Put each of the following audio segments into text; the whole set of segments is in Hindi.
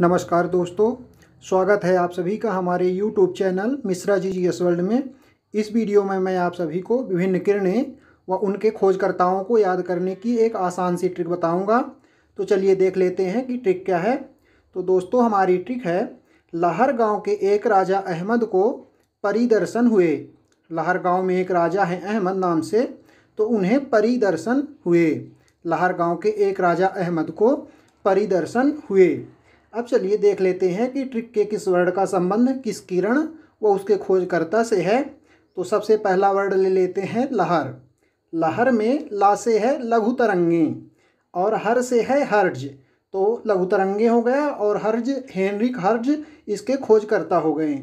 नमस्कार दोस्तों स्वागत है आप सभी का हमारे YouTube channel Mishra ji G S world में इस वीडियो में मैं आप सभी को विभिन्न किरणें व उनके खोजकर्ताओं को याद करने की एक आसान सी ट्रिक बताऊंगा तो चलिए देख लेते हैं कि ट्रिक क्या है तो दोस्तों हमारी ट्रिक है लाहर गांव के एक राजा अहमद को परिदर्शन हुए लाहर गाँव में एक राजा है अहमद नाम से तो उन्हें परिदर्शन हुए लाहर गाँव के एक राजा अहमद को परिदर्शन हुए अब चलिए देख लेते हैं कि ट्रिक के किस वर्ड का संबंध किस किरण व उसके खोजकर्ता से है तो सबसे पहला वर्ड ले लेते हैं लहर लहर में ला से है लघु तरंगे और हर से है हर्ज तो लघु तरंगे हो गया और हर्ज हेनरिक हर्ज इसके खोजकर्ता हो गए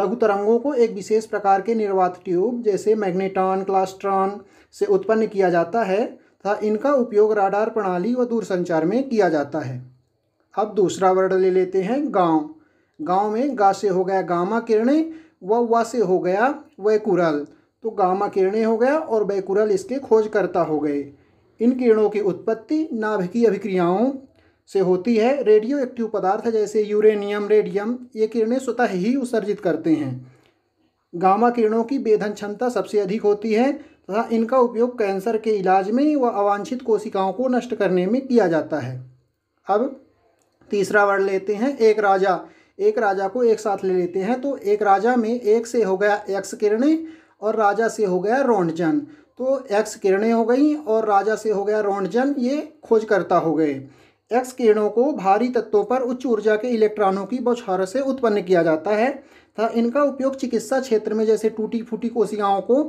लघु तरंगों को एक विशेष प्रकार के निर्वात ट्यूब जैसे मैग्नेटॉन क्लास्ट्रॉन से उत्पन्न किया जाता है तथा इनका उपयोग राडार प्रणाली व दूरसंचार में किया जाता है अब दूसरा वर्ड ले लेते हैं गांव गांव में गा से हो गया गामा किरणें व वा से हो गया वैकुरल तो गामा किरणें हो गया और वैकुरल इसके खोजकर्ता हो गए इन किरणों की उत्पत्ति नाभिकीय अभिक्रियाओं से होती है रेडियो एक्टिव पदार्थ जैसे यूरेनियम रेडियम ये किरणें स्वतः ही उत्सर्जित करते हैं गामा किरणों की बेधन क्षमता सबसे अधिक होती है तथा तो इनका उपयोग कैंसर के इलाज में व अवांछित कोशिकाओं को नष्ट करने में किया जाता है अब तीसरा वर्ड लेते हैं एक राजा एक राजा को एक साथ ले लेते हैं तो एक राजा में एक से हो गया एक्स किरणें और राजा से हो गया रोंडजन तो एक्स किरणें हो गई और राजा से हो गया रोंडजन ये खोजकर्ता हो गए एक्स किरणों को भारी तत्वों पर उच्च ऊर्जा के इलेक्ट्रॉनों की बौछार से उत्पन्न किया जाता है तथा इनका उपयोग चिकित्सा क्षेत्र में जैसे टूटी फूटी कोशिकाओं को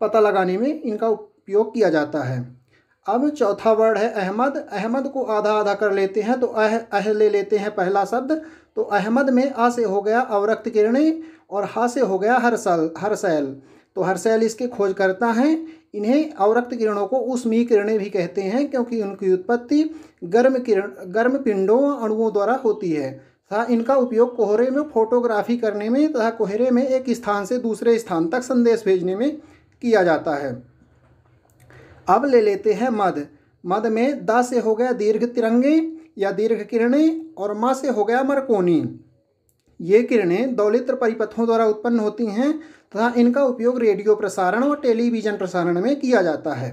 पता लगाने में इनका उपयोग किया जाता है अब चौथा वर्ड है अहमद अहमद को आधा आधा कर लेते हैं तो अह अह ले लेते हैं पहला शब्द तो अहमद में आ से हो गया अवरक्त किरणें और हा से हो गया हरसल हरसैल तो हरसैल इसके करता है इन्हें अवरक्त किरणों को उष्मी किरणें भी कहते हैं क्योंकि उनकी उत्पत्ति गर्म किरण गर्म पिंडों अणुओं द्वारा होती है तथा इनका उपयोग कोहरे में फोटोग्राफी करने में तथा कोहरे में एक स्थान से दूसरे स्थान तक संदेश भेजने में किया जाता है अब ले लेते हैं मध मध में द से हो गया दीर्घ तिरंगे या दीर्घ किरणें और माँ से हो गया मरकोनी ये किरणें दौलित्र परिपथों द्वारा उत्पन्न होती हैं तथा इनका उपयोग रेडियो प्रसारण और टेलीविज़न प्रसारण में किया जाता है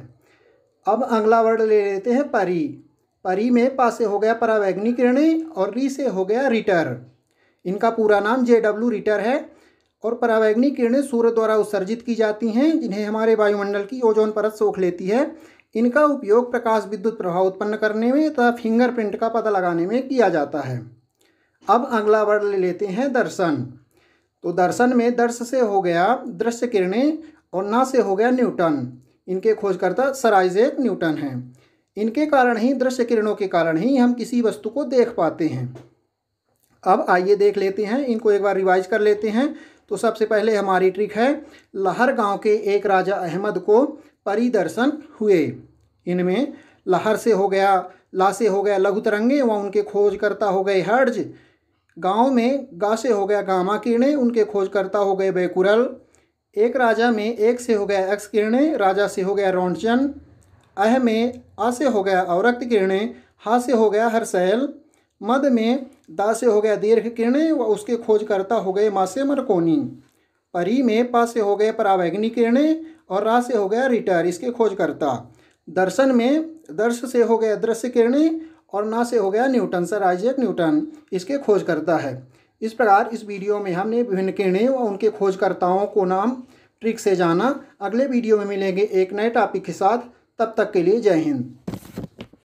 अब अगला वर्ड ले लेते हैं परी परी में पा से हो गया परावैग्नि किरणें और री से हो गया रिटर इनका पूरा नाम जे डब्ल्यू रिटर है और परावैग्निक किरणें सूर्य द्वारा उत्सर्जित की जाती हैं जिन्हें हमारे वायुमंडल की ओजोन परत सोख लेती है इनका उपयोग प्रकाश विद्युत प्रभाव उत्पन्न करने में तथा फिंगरप्रिंट का पता लगाने में किया जाता है अब अगला वर्ड ले लेते हैं दर्शन तो दर्शन में दर्श से हो गया दृश्य किरणें और ना से हो गया न्यूटन इनके खोजकर्ता सराइजेक न्यूटन हैं इनके कारण ही दृश्य किरणों के कारण ही हम किसी वस्तु को देख पाते हैं अब आइए देख लेते हैं इनको एक बार रिवाइज कर लेते हैं तो सबसे पहले हमारी ट्रिक है लहर गांव के एक राजा अहमद को परिदर्शन हुए इनमें लहर से हो गया ला से हो गया लघु तरंगे व उनके खोजकर्ता हो गए हर्ज गांव में गा से हो गया गामा किरणें उनके खोजकर्ता हो गए बेकुरल एक राजा में एक से हो गया एक्स किरणें राजा से हो गया रौनचन अह में आ से हो गया अवरक्त किरणें हा से हो गया हर्षैल मद में दा से हो गया दीर्घ किरणें व उसके खोजकर्ता हो गए मासे मरकोनी परी में पा से हो गए परावैग्नि किरणें और रा से हो गया रिटर इसके खोजकर्ता दर्शन में दर्श से हो गया दृश्य किरणें और ना से हो गया न्यूटन सर आइजैक न्यूटन इसके खोजकर्ता है इस प्रकार इस वीडियो में हमने विभिन्न किरणें व उनके खोजकर्ताओं को नाम ट्रिक से जाना अगले वीडियो में मिलेंगे एक नए टॉपिक के साथ तब तक के लिए जय हिंद